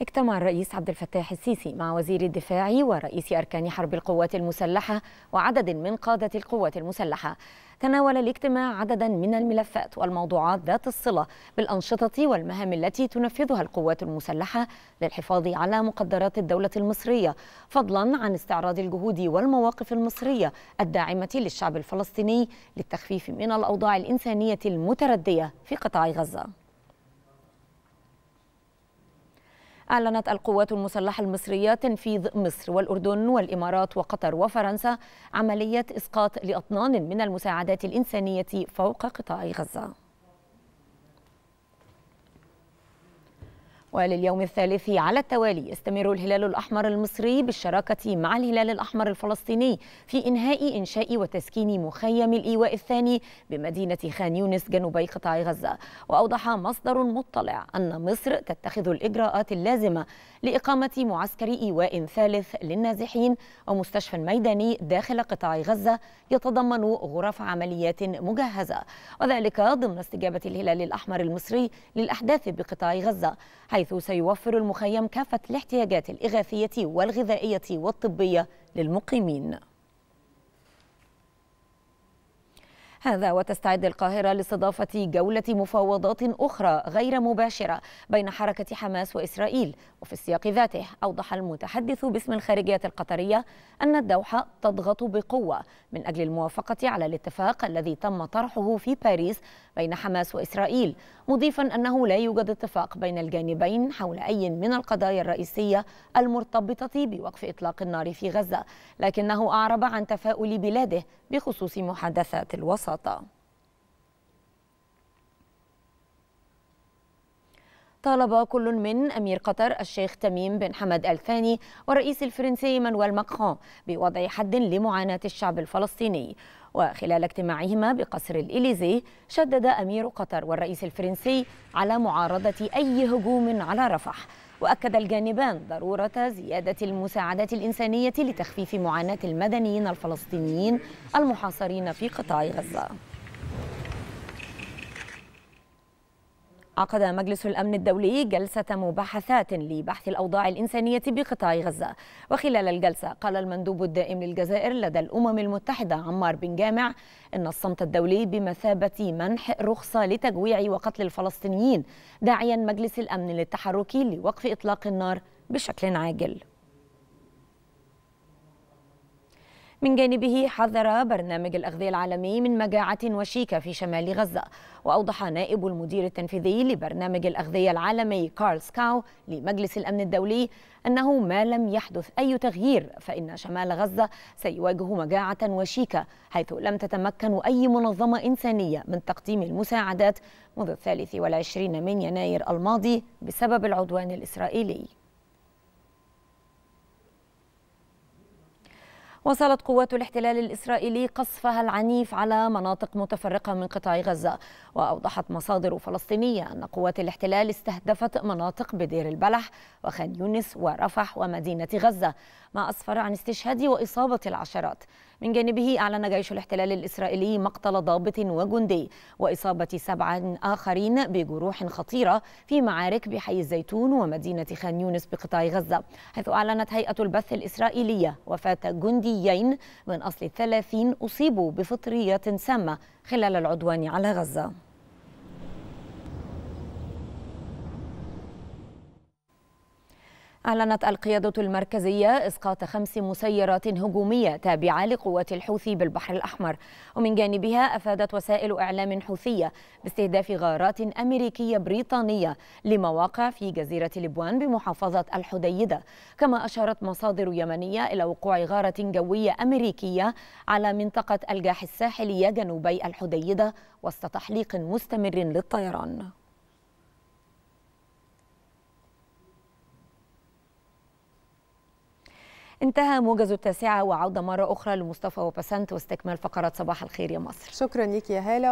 اجتمع الرئيس عبد الفتاح السيسي مع وزير الدفاع ورئيس أركان حرب القوات المسلحة وعدد من قادة القوات المسلحة تناول الاجتماع عددا من الملفات والموضوعات ذات الصلة بالأنشطة والمهام التي تنفذها القوات المسلحة للحفاظ على مقدرات الدولة المصرية فضلا عن استعراض الجهود والمواقف المصرية الداعمة للشعب الفلسطيني للتخفيف من الأوضاع الإنسانية المتردية في قطاع غزة أعلنت القوات المسلحة المصرية تنفيذ مصر والأردن والإمارات وقطر وفرنسا عملية إسقاط لأطنان من المساعدات الإنسانية فوق قطاع غزة ولليوم الثالث على التوالي يستمر الهلال الأحمر المصري بالشراكة مع الهلال الأحمر الفلسطيني في إنهاء إنشاء وتسكين مخيم الإيواء الثاني بمدينة خان يونس جنوبي قطاع غزة وأوضح مصدر مطلع أن مصر تتخذ الإجراءات اللازمة لإقامة معسكر إيواء ثالث للنازحين ومستشفى ميداني داخل قطاع غزة يتضمن غرف عمليات مجهزة وذلك ضمن استجابة الهلال الأحمر المصري للأحداث بقطاع غزة حيث حيث سيوفر المخيم كافة الاحتياجات الإغاثية والغذائية والطبية للمقيمين هذا وتستعد القاهرة لاستضافة جولة مفاوضات أخرى غير مباشرة بين حركة حماس وإسرائيل وفي السياق ذاته أوضح المتحدث باسم الخارجية القطرية أن الدوحة تضغط بقوة من أجل الموافقة على الاتفاق الذي تم طرحه في باريس بين حماس وإسرائيل مضيفا أنه لا يوجد اتفاق بين الجانبين حول أي من القضايا الرئيسية المرتبطة بوقف إطلاق النار في غزة لكنه أعرب عن تفاؤل بلاده بخصوص محادثات الوسط ببساطة طالب كل من أمير قطر الشيخ تميم بن حمد الثاني والرئيس الفرنسي مانويل ماكرون بوضع حد لمعاناة الشعب الفلسطيني وخلال اجتماعهما بقصر الإليزي شدد أمير قطر والرئيس الفرنسي على معارضة أي هجوم على رفح وأكد الجانبان ضرورة زيادة المساعدات الإنسانية لتخفيف معاناة المدنيين الفلسطينيين المحاصرين في قطاع غزة عقد مجلس الأمن الدولي جلسة مباحثات لبحث الأوضاع الإنسانية بقطاع غزة وخلال الجلسة قال المندوب الدائم للجزائر لدى الأمم المتحدة عمار بن جامع إن الصمت الدولي بمثابة منح رخصة لتجويع وقتل الفلسطينيين داعيا مجلس الأمن للتحرك لوقف إطلاق النار بشكل عاجل من جانبه حذر برنامج الأغذية العالمي من مجاعة وشيكة في شمال غزة وأوضح نائب المدير التنفيذي لبرنامج الأغذية العالمي كارل سكاو لمجلس الأمن الدولي أنه ما لم يحدث أي تغيير فإن شمال غزة سيواجه مجاعة وشيكة حيث لم تتمكن أي منظمة إنسانية من تقديم المساعدات منذ الثالث والعشرين من يناير الماضي بسبب العدوان الإسرائيلي واصلت قوات الاحتلال الإسرائيلي قصفها العنيف على مناطق متفرقة من قطاع غزة وأوضحت مصادر فلسطينية أن قوات الاحتلال استهدفت مناطق بدير البلح وخان يونس ورفح ومدينة غزة ما أسفر عن استشهاد وإصابة العشرات من جانبه أعلن جيش الاحتلال الإسرائيلي مقتل ضابط وجندي وإصابة سبعة آخرين بجروح خطيرة في معارك بحي الزيتون ومدينة خان يونس بقطاع غزة حيث أعلنت هيئة البث الإسرائيلية وفاة جنديين من أصل 30 أصيبوا بفطريات سامة خلال العدوان على غزة أعلنت القيادة المركزية إسقاط خمس مسيرات هجومية تابعة لقوات الحوثي بالبحر الأحمر ومن جانبها أفادت وسائل إعلام حوثية باستهداف غارات أمريكية بريطانية لمواقع في جزيرة لبوان بمحافظة الحديدة كما أشارت مصادر يمنية إلى وقوع غارة جوية أمريكية على منطقة الجاح الساحلية جنوبي الحديدة وسط تحليق مستمر للطيران انتهى موجز التاسعة وعودة مرة أخرى لمصطفى وبسنت واستكمال فقرات صباح الخير يا مصر شكرا ليك يا هالة